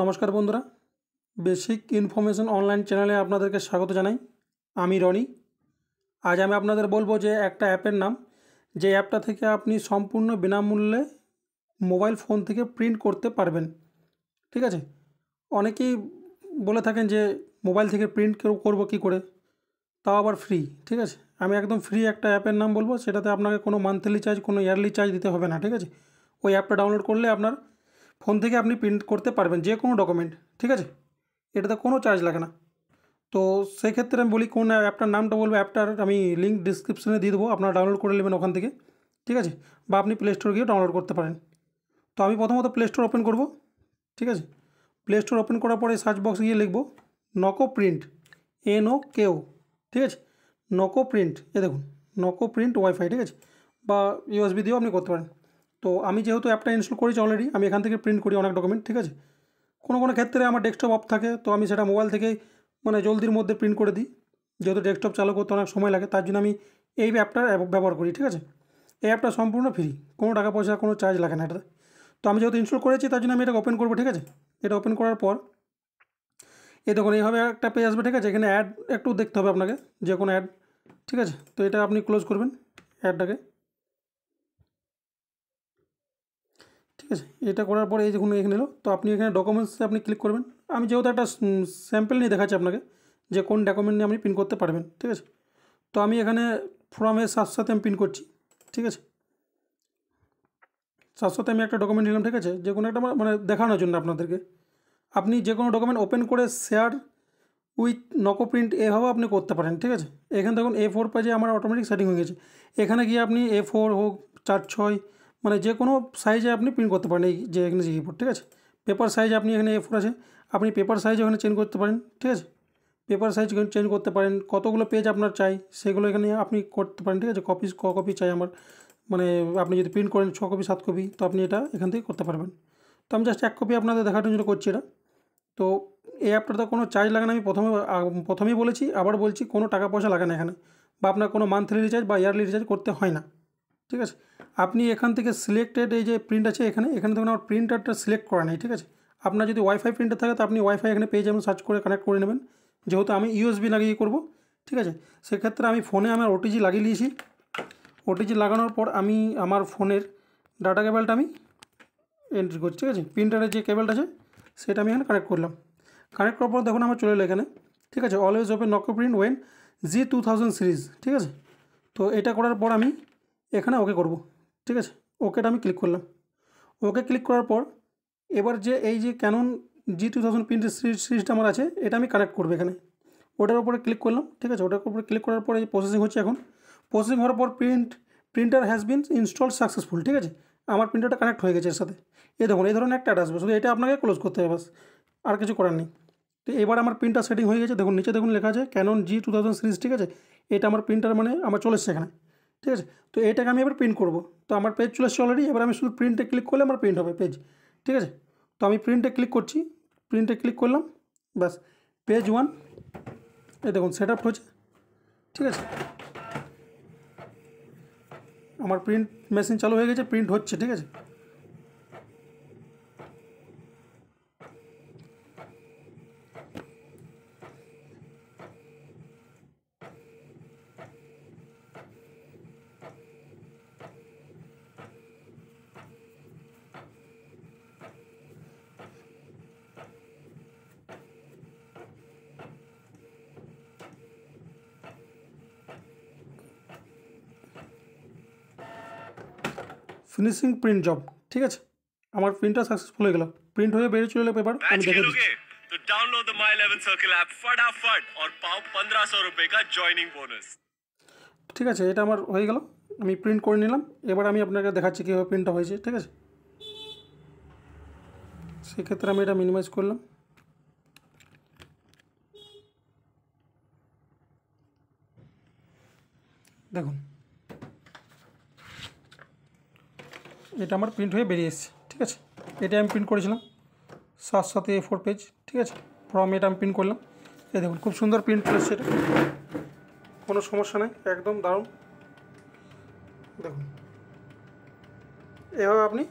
নমস্কার বন্ধুরা basic information online চ্যানেলে আপনাদেরকে স্বাগত জানাই আমি রনি আজ আমি আপনাদের বলবো যে একটা অ্যাপের নাম যে অ্যাপটা থেকে আপনি সম্পূর্ণ বিনামূল্যে মোবাইল ফোন থেকে প্রিন্ট করতে পারবেন ঠিক আছে অনেকেই বলে থাকেন যে মোবাইল থেকে প্রিন্ট করবো কি করে তাও আবার ফ্রি ঠিক আছে আমি একদম ফ্রি একটা অ্যাপের নাম বলবো সেটাতে আপনাকে কোনো মান্থলি চার্জ কোনো ইয়ারলি চার্জ দিতে হবে না ঠিক আছে ওই অ্যাপটা ডাউনলোড করলে আপনার ফোন থেকে আপনি প্রিন্ট করতে পারবেন যে কোনো ডকুমেন্ট ঠিক আছে এটাতে কোনো চার্জ লাগে না তো সেক্ষেত্রে আমি বলি কোন অ্যাপটার নামটা বলবো অ্যাপটার আমি লিঙ্ক ডিসক্রিপশানে দিয়ে দেবো আপনারা ডাউনলোড করে নেবেন ওখান থেকে ঠিক আছে বা আপনি প্লে স্টোর গিয়ে ডাউনলোড করতে পারেন তো আমি প্রথমত প্লে স্টোর ওপেন করব ঠিক আছে প্লে স্টোর ওপেন করার পরে সার্চ বক্সে গিয়ে লিখব নকো প্রিন্ট এনও কেও ঠিক আছে নকো প্রিন্ট এ দেখুন নকো প্রিন্ট ওয়াইফাই ঠিক আছে বা ইউএসবি দিয়েও আপনি করতে পারেন তো আমি যেহেতু অ্যাপটা ইনস্টল করেছি অলরেডি আমি এখান থেকে প্রিন্ট করি অনেক ডকুমেন্ট ঠিক আছে কোনো কোনো ক্ষেত্রে আমার ডেস্কটপ অফ থাকে তো আমি সেটা মোবাইল থেকে মানে জলদির মধ্যে প্রিন্ট করে দিই যেহেতু ডেস্কটপ চালু করতে অনেক সময় লাগে তার জন্য আমি এই অ্যাপটার ব্যবহার করি ঠিক আছে এই অ্যাপটা সম্পূর্ণ ফ্রি কোনো টাকা পয়সা কোনো চার্জ লাগে না এটাতে তো আমি যেহেতু ইনস্টল করেছি তার জন্য আমি এটা ওপেন করবো ঠিক আছে এটা ওপেন করার পর এই দেখুন এইভাবে একটা পেজ আসবে ঠিক আছে এখানে অ্যাড একটু দেখতে হবে আপনাকে যে কোনো অ্যাড ঠিক আছে তো এটা আপনি ক্লোজ করবেন অ্যাডটাকে ঠিক আছে এটা করার পরে এই দেখুন এখানে এলো তো আপনি এখানে ডকুমেন্টসে আপনি ক্লিক করবেন আমি যেহেতু একটা স্যাম্পেল নিয়ে দেখাচ্ছি আপনাকে যে কোন ডকুমেন্ট নিয়ে আপনি প্রিন্ট করতে পারবেন ঠিক আছে তো আমি এখানে ফর্মের সাথে সাথে আমি প্রিন্ট করছি ঠিক আছে সাথে সাথে আমি একটা ডকুমেন্ট নিলাম ঠিক আছে যে কোনো একটা মানে দেখানোর জন্য আপনাদেরকে আপনি যে কোনো ডকুমেন্ট ওপেন করে শেয়ার উইথ নকো প্রিন্ট এভাবে আপনি করতে পারেন ঠিক আছে এখানে দেখুন এ ফোর পেজে আমার অটোমেটিক সেটিং হয়ে গেছে এখানে গিয়ে আপনি এ ফোর হোক চার ছয় মানে যে কোনো সাইজে আপনি প্রিন্ট করতে পারেন এই যে এখানে যে রিপোর্ট ঠিক আছে পেপার সাইজ আপনি এখানে এ ফোর আছে আপনি পেপার সাইজ ওখানে চেঞ্জ করতে পারেন ঠিক আছে পেপার সাইজ চেঞ্জ করতে পারেন কতগুলো পেজ আপনার চাই সেগুলো এখানে আপনি করতে পারেন ঠিক আছে কপি ক কপি চাই আমার মানে আপনি যদি প্রিন্ট করেন ছ কপি সাত কপি তো আপনি এটা এখান থেকে করতে পারবেন তো আমি জাস্ট এক কপি আপনাদের দেখানোর জন্য করছি এটা তো এই অ্যাপটাতে কোনো চার্জ লাগে না আমি প্রথমে প্রথমেই বলেছি আবার বলছি কোনো টাকা পয়সা লাগে না এখানে বা আপনার কোনো মান্থলি রিচার্জ বা ইয়ারলি রিচার্জ করতে হয় না ঠিক আছে আপনি এখান থেকে সিলেক্টেড এই যে প্রিন্ট আছে এখানে এখানে দেখুন আমার প্রিন্টারটা সিলেক্ট করা নেই ঠিক আছে আপনার যদি ওয়াইফাই প্রিন্টার থাকে তো আপনি ওয়াইফাই এখানে পেয়ে যাবেন সার্চ করে কানেক্ট করে নেবেন যেহেতু আমি ইউএসবি লাগিয়ে করব ঠিক আছে সেক্ষেত্রে আমি ফোনে আমার ওটিজি লাগিয়ে নিয়েছি ওটিজি লাগানোর পর আমি আমার ফোনের ডাটা কেবেলটা আমি এন্ট্রি করছি ঠিক আছে প্রিন্টারের যে কেবেলটা আছে সেটা আমি এখানে কানেক্ট করলাম কানেক্ট করার পর দেখুন আমার চলে এলো এখানে ঠিক আছে অলওয়েজ ওপেন নকো প্রিন্ট ওয়েন জি টু থাউজেন্ড সিরিজ ঠিক আছে তো এটা করার পর আমি এখানে ওকে করব ঠিক আছে ওকেটা আমি ক্লিক করলাম ওকে ক্লিক করার পর এবার যে এই যে Canon G two thousand print সিরিজটা আমার আছে এটা আমি কানেক্ট করবো এখানে ওটার উপরে ক্লিক করলাম ঠিক আছে ওটার উপরে ক্লিক করার পরে প্রসেসিং হচ্ছে এখন প্রসেসিং হওয়ার পর print printer has been install successful ঠিক আছে আমার প্রিন্টারটা কানেক্ট হয়ে গেছে এর সাথে এই দেখুন এই ধরনের একটা অ্যাড আসবে শুধু এটা আপনাকে ক্লোজ করতে হবে বাস আর কিছু করার নেই তো এবার আমার প্রিন্টার সেটিং হয়ে গেছে দেখুন নিচে দেখুন লেখা আছে Canon G two thousand series ঠিক আছে এটা আমার প্রিন্টার মানে আমার চলে এসেছে এখানে ঠিক আছে তো এটাকে আমি এবার প্রিন্ট করব তো আমার পেজ চলে আসছে অলরেডি এবার আমি শুধু প্রিন্টে ক্লিক করলে আমার প্রিন্ট হবে পেজ ঠিক আছে তো আমি প্রিন্টে ক্লিক করছি প্রিন্টে ক্লিক করলাম ব্যাস পেজ ওয়ান এই দেখুন সেট আপ হয়েছে ঠিক আছে আমার প্রিন্ট মেশিন চালু হয়ে গেছে প্রিন্ট হচ্ছে ঠিক আছে ফিনিশিং প্রিন্ট জব ঠিক আছে আমার প্রিন্টটা সাকসেসফুল হয়ে গেল প্রিন্ট হয়ে বেরিয়ে চলে এলো পেপার আমি দেখে তো download the My Eleven Circle app फटाफट और আর পাও सौ रुपये জয়েনিং ज्वाइनिंग ঠিক আছে এটা আমার হয়ে গেল আমি প্রিন্ট করে নিলাম এবার আমি আপনাকে দেখাচ্ছি কীভাবে প্রিন্টটা হয়েছে ঠিক আছে সেক্ষেত্রে আমি এটা মিনিমাইজ করলাম দেখুন এটা আমার প্রিন্ট হয়ে বেরিয়ে এসেছে ঠিক আছে এটা আমি প্রিন্ট করেছিলাম সাত সাথে এ ফোর পেজ ঠিক আছে ফর্ম এটা আমি প্রিন্ট করলাম এ দেখুন খুব সুন্দর প্রিন্ট করেছে এটা কোনো সমস্যা নেই একদম দারুণ দেখুন এভাবে আপনি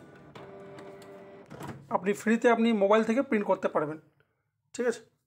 আপনি ফ্রিতে আপনি মোবাইল থেকে প্রিন্ট করতে পারবেন ঠিক আছে